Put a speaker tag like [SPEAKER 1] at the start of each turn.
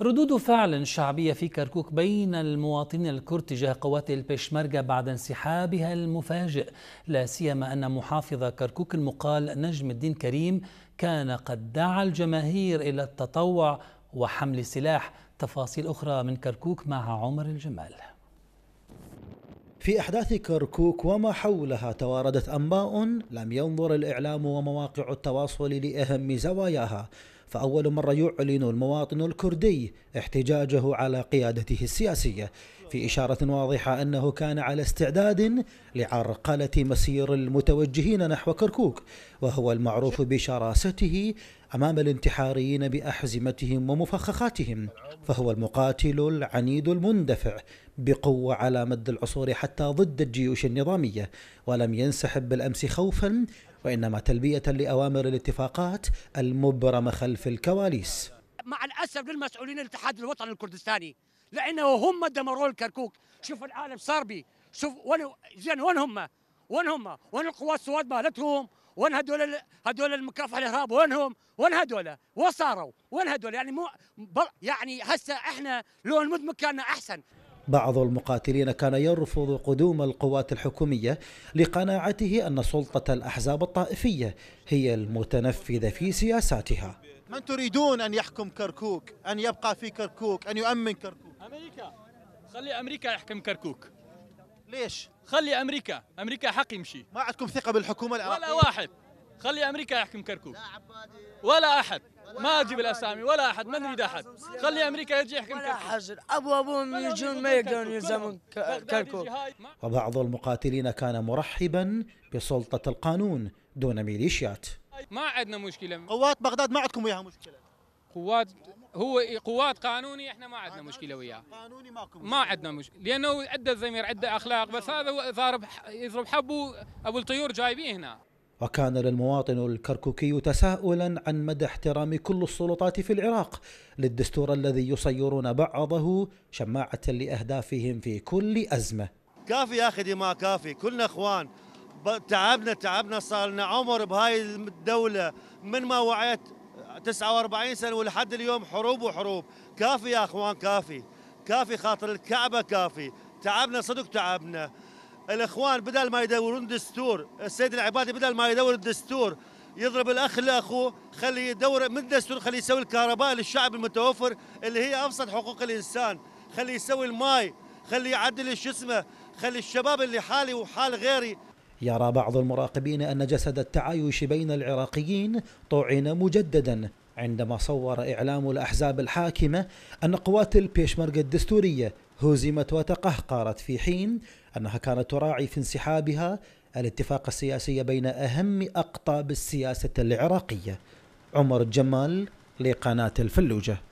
[SPEAKER 1] ردود فعل شعبية في كركوك بين المواطنين الكرد تجاه قوات البشمركة بعد انسحابها المفاجئ لا سيما أن محافظ كركوك المقال نجم الدين كريم كان قد دعا الجماهير إلى التطوع وحمل السلاح تفاصيل أخرى من كركوك مع عمر الجمال في أحداث كركوك وما حولها تواردت أنباء لم ينظر الإعلام ومواقع التواصل لأهم زواياها فأول مرة يعلن المواطن الكردي احتجاجه على قيادته السياسية في إشارة واضحة أنه كان على استعداد لعرقلة مسير المتوجهين نحو كركوك وهو المعروف بشراسته امام الانتحاريين باحزمتهم ومفخخاتهم فهو المقاتل العنيد المندفع بقوه على مد العصور حتى ضد الجيوش النظاميه ولم ينسحب بالامس خوفا وانما تلبيه لاوامر الاتفاقات المبرمه خلف الكواليس
[SPEAKER 2] مع الاسف للمسؤولين الاتحاد الوطني الكردستاني لانه هم دمروا الكركوك شوف العالم صار بي شوف وين وين هم وين هم وين القوات السواد مالتهم وين هذول هذول المكافحه الارهاب وين هم؟ وين هذول؟ وين صاروا؟ وين هذول؟ يعني مو يعني هسه احنا لو نمد مكاننا احسن
[SPEAKER 1] بعض المقاتلين كان يرفض قدوم القوات الحكومية لقناعته أن سلطة الأحزاب الطائفية هي المتنفذة في سياساتها من تريدون أن يحكم كركوك أن يبقى
[SPEAKER 2] في كركوك أن يؤمن كركوك أمريكا خلي أمريكا يحكم كركوك ليش؟ خلي امريكا، امريكا حق يمشي ما عندكم ثقة بالحكومة العراقية؟ ولا واحد خلي امريكا يحكم كركوك لا عبادي ولا احد ما اجيب الاسامي ولا احد ما نريد احد خلي امريكا يجي يحكم كركوك حجر ابو ابوهم يجون ما يقدرون يلزمون كركوك
[SPEAKER 1] وبعض المقاتلين كان مرحبا بسلطة القانون دون ميليشيات ما عندنا مشكلة قوات بغداد ما عندكم وياها مشكلة قوات هو قوات قانوني احنا ما عندنا مشكله وياه قانوني ماكو ما عندنا مشكله لانه عنده زمير عنده اخلاق بس هذا ضارب يضرب حبه ابو الطيور جايبيه هنا وكان للمواطن الكركوكي تساؤلا عن مدى احترام كل السلطات في العراق للدستور الذي يصيرون بعضه شماعة لأهدافهم في كل أزمة
[SPEAKER 2] كافي يا أخي ما كافي كلنا إخوان تعبنا تعبنا صار لنا عمر بهاي الدولة من ما وعيت 49 سنة ولحد اليوم حروب وحروب كافي يا أخوان كافي كافي خاطر الكعبة كافي تعبنا صدق تعبنا الإخوان بدل ما يدورون دستور السيد العبادي بدل ما يدور الدستور يضرب الأخ لأخوه خلي يدور من الدستور خلي يسوي الكهرباء للشعب المتوفر اللي هي أبسط حقوق الإنسان خلي يسوي الماي خلي يعدل شو اسمه خلي الشباب اللي حالي وحال غيري
[SPEAKER 1] يرى بعض المراقبين أن جسد التعايش بين العراقيين طعن مجددا عندما صور إعلام الأحزاب الحاكمة أن قوات البيشمركة الدستورية هزمت وتقهقرت في حين أنها كانت تراعي في انسحابها الاتفاق السياسي بين أهم أقطاب السياسة العراقية عمر الجمال لقناة الفلوجة